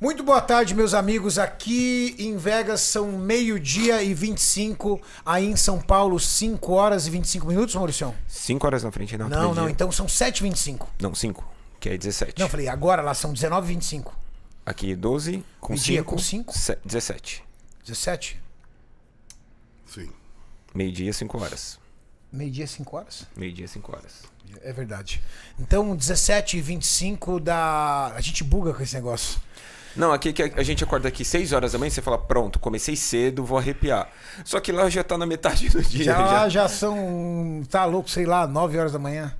Muito boa tarde, meus amigos. Aqui em Vegas são meio-dia e 25. Aí em São Paulo, 5 horas e 25 minutos, Maurício? 5 horas na frente, não. Não, não, então são 7 e 25. Não, 5, que é 17. Não, falei, agora lá são 19 e 25. Aqui 12, com 5. Meio-dia com 5? 17. 17? Sim. Meio-dia, 5 horas. Meio-dia, 5 horas? Meio-dia, 5 horas. É verdade. Então, 17 e 25 da. A gente buga com esse negócio. Não, aqui que a gente acorda aqui 6 horas da manhã, você fala, pronto, comecei cedo, vou arrepiar. Só que lá já tá na metade do dia. Já, já. já são, tá louco, sei lá, 9 horas da manhã.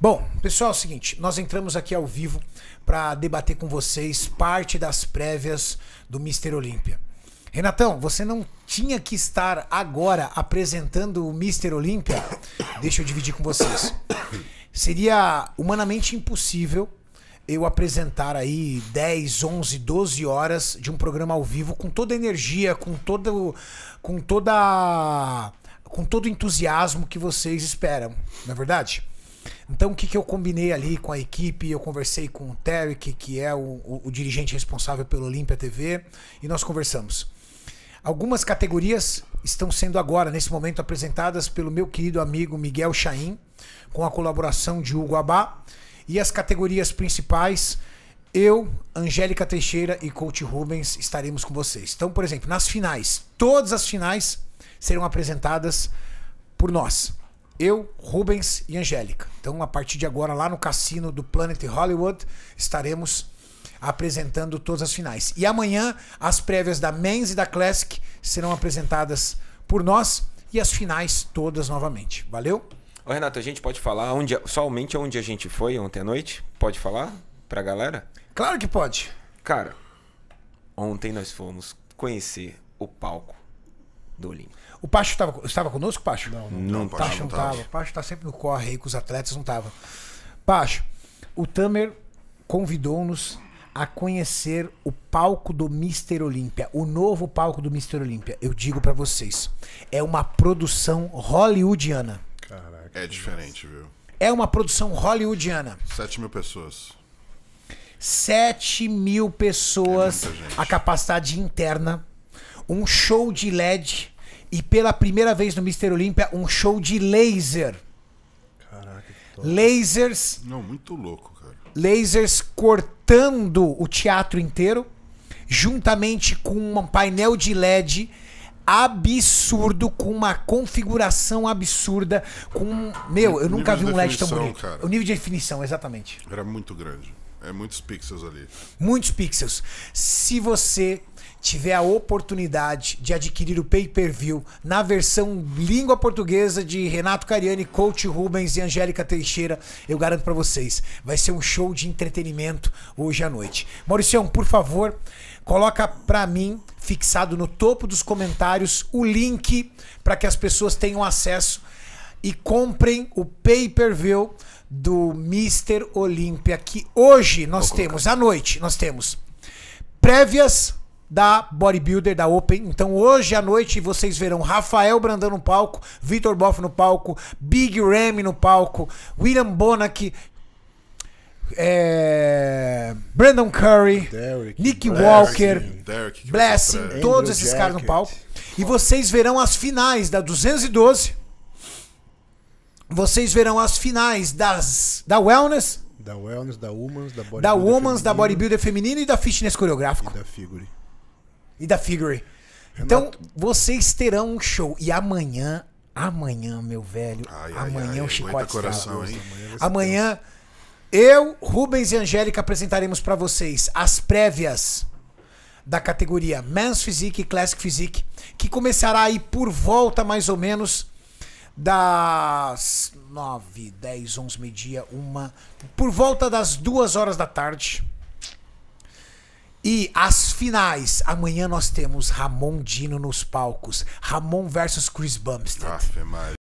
Bom, pessoal, é o seguinte, nós entramos aqui ao vivo para debater com vocês parte das prévias do Mister Olímpia. Renatão, você não tinha que estar agora apresentando o Mister Olímpia? Deixa eu dividir com vocês. Seria humanamente impossível eu apresentar aí 10, 11, 12 horas de um programa ao vivo com toda a energia, com todo com toda com todo o entusiasmo que vocês esperam, não é verdade? Então, o que, que eu combinei ali com a equipe? Eu conversei com o Terry que é o, o, o dirigente responsável pelo Olímpia TV, e nós conversamos. Algumas categorias estão sendo agora, nesse momento, apresentadas pelo meu querido amigo Miguel Chaim, com a colaboração de Hugo Abá e as categorias principais. Eu, Angélica Teixeira e Coach Rubens estaremos com vocês. Então, por exemplo, nas finais, todas as finais serão apresentadas por nós. Eu, Rubens e Angélica. Então, a partir de agora, lá no cassino do Planet Hollywood, estaremos apresentando todas as finais. E amanhã, as prévias da Men's e da Classic serão apresentadas por nós e as finais todas novamente. Valeu? Ô, Renato, a gente pode falar onde, é, somente onde a gente foi ontem à noite? Pode falar pra galera? Claro que pode. Cara, ontem nós fomos conhecer o palco do Olimpo. O Pacho tava, estava conosco, Pacho? Não, não, não, não Pacho, não tava. O Pacho tá sempre no corre aí com os atletas, não tava. Pacho, o Tamer convidou-nos a conhecer o palco do Mister Olímpia, o novo palco do Mister Olímpia. Eu digo para vocês, é uma produção hollywoodiana. Caraca. É diferente, viu? É uma produção hollywoodiana. 7 mil pessoas. 7 mil pessoas. É a capacidade interna. Um show de LED. E pela primeira vez no Mister Olímpia, um show de laser. Caraca. Lasers. Não, muito louco, cara. Lasers cortando o teatro inteiro, juntamente com um painel de LED absurdo, com uma configuração absurda, com. Meu, eu nunca vi um LED tão bonito. Cara. O nível de definição, exatamente. Era muito grande. É muitos pixels ali. Muitos pixels. Se você tiver a oportunidade de adquirir o pay-per-view na versão língua portuguesa de Renato Cariani, Coach Rubens e Angélica Teixeira, eu garanto para vocês, vai ser um show de entretenimento hoje à noite. Mauricião, por favor, coloca para mim fixado no topo dos comentários o link para que as pessoas tenham acesso e comprem o pay-per-view do Mr. Olímpia que hoje nós temos à noite, nós temos prévias da Bodybuilder da Open. Então hoje à noite vocês verão Rafael Brandão no palco, Vitor Boff no palco, Big Ramy no palco, William Bonac, é... Brandon Curry, Derek, Nick Walker, Derek, Blessing, todos esses caras no palco. E vocês verão as finais da 212. Vocês verão as finais das da Wellness, da Wellness, da Humans, da Bodybuilder, da, feminino, da Bodybuilder feminina e da Fitness coreográfico. E da Figure. E da Figure. Então, vocês terão um show. E amanhã, amanhã, meu velho, ai, amanhã ai, o Chicote Amanhã, eu, Rubens e Angélica apresentaremos para vocês as prévias da categoria Men's Physique e Classic Physique, que começará aí por volta mais ou menos das 9, 10, 11, meio-dia, uma. Por volta das 2 horas da tarde. E as finais. Amanhã nós temos Ramon Dino nos palcos. Ramon versus Chris Bumstead. Aff,